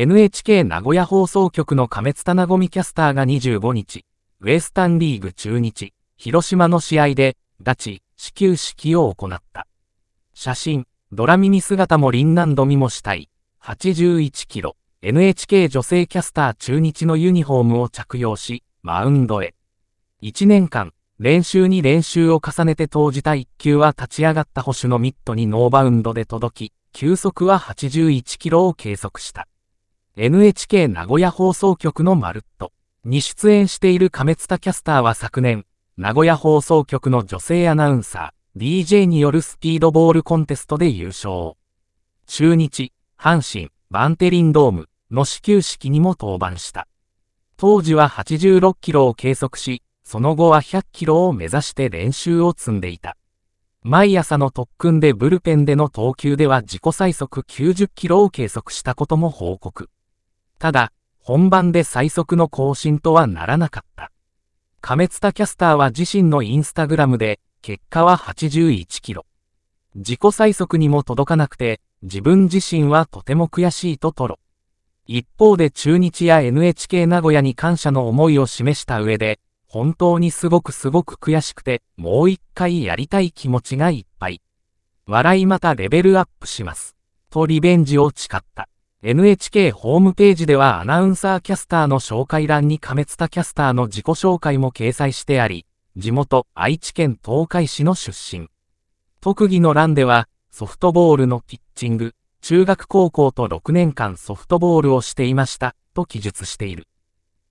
NHK 名古屋放送局の亀津なごみキャスターが25日、ウエスタンリーグ中日、広島の試合で、拉致、始球式を行った。写真、ドラミに姿も林南ドもしたい。81キロ、NHK 女性キャスター中日のユニフォームを着用し、マウンドへ。1年間、練習に練習を重ねて投じた1球は立ち上がった捕手のミットにノーバウンドで届き、球速は81キロを計測した。NHK 名古屋放送局のまるっとに出演している亀津キャスターは昨年、名古屋放送局の女性アナウンサー、DJ によるスピードボールコンテストで優勝。中日、阪神、バンテリンドームの始球式にも登板した。当時は86キロを計測し、その後は100キロを目指して練習を積んでいた。毎朝の特訓でブルペンでの投球では自己最速90キロを計測したことも報告。ただ、本番で最速の更新とはならなかった。亀ツタキャスターは自身のインスタグラムで、結果は81キロ。自己最速にも届かなくて、自分自身はとても悔しいと吐露。一方で中日や NHK 名古屋に感謝の思いを示した上で、本当にすごくすごく悔しくて、もう一回やりたい気持ちがいっぱい。笑いまたレベルアップします。とリベンジを誓った。NHK ホームページではアナウンサーキャスターの紹介欄に亀津田キャスターの自己紹介も掲載してあり、地元愛知県東海市の出身。特技の欄では、ソフトボールのピッチング、中学高校と6年間ソフトボールをしていました、と記述している。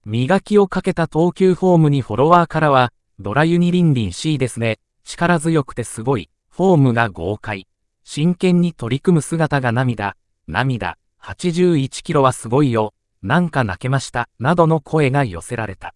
磨きをかけた投球フォームにフォロワーからは、ドラユニリンリン C ですね、力強くてすごい、フォームが豪快、真剣に取り組む姿が涙、涙。81キロはすごいよ、なんか泣けました、などの声が寄せられた。